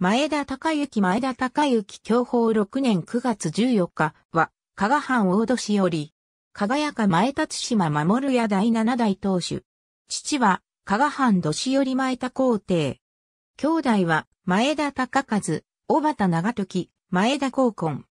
前田隆之前田隆之享保6年9月14日は、加賀藩大戸市より、輝か前田津島守屋第七代当主。父は、加賀藩年市より前田皇帝。兄弟は、前田隆和、小畑長時、前田高根。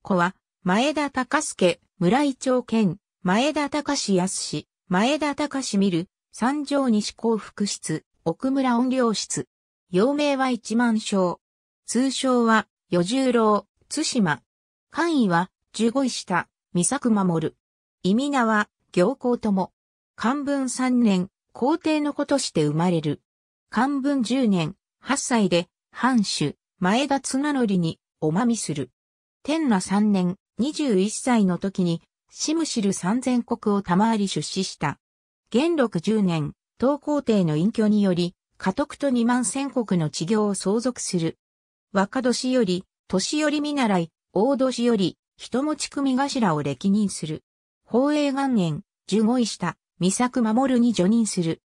子は、前田隆介、村井長健、前田隆康前田隆見る、三条西幸福室、奥村音量室。幼名は一万章。通称は、四十郎、津島。官位は、十五位下、三作守。意味名は、行幸とも。漢文三年、皇帝の子として生まれる。漢文十年、八歳で、藩主、前田綱則に、おまみする。天那三年、二十一歳の時に、しむしる三千国を賜り出資した。元禄十年、東皇帝の隠居により、家督と二万千国の地業を相続する。若年より、年寄り見習い、大年より、人持ち組頭を歴任する。宝永元年、十五位下、三作守に助任する。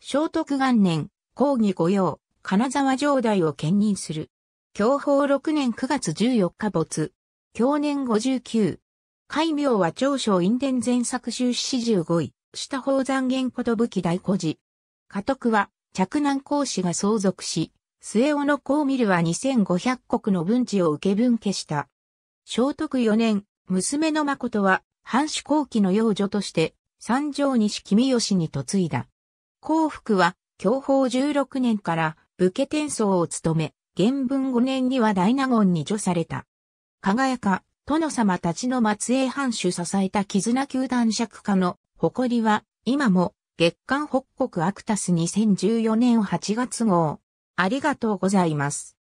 聖徳元年、抗議御用、金沢城代を兼任する。享保六年九月十四日没。享年五十九。海名は長所院伝前作修四十五位、下宝山元こと武器大古事。家督は、着南公子が相続し、末尾の公見るは2500国の分地を受け分家した。聖徳4年、娘の誠は、藩主後期の養女として、三条西君吉に嫁いだ。幸福は、享保16年から、武家転送を務め、元文5年には大納言に除された。輝か、殿様たちの末裔藩主支えた絆球団尺家の誇りは、今も月刊北国アクタス2014年8月号。ありがとうございます。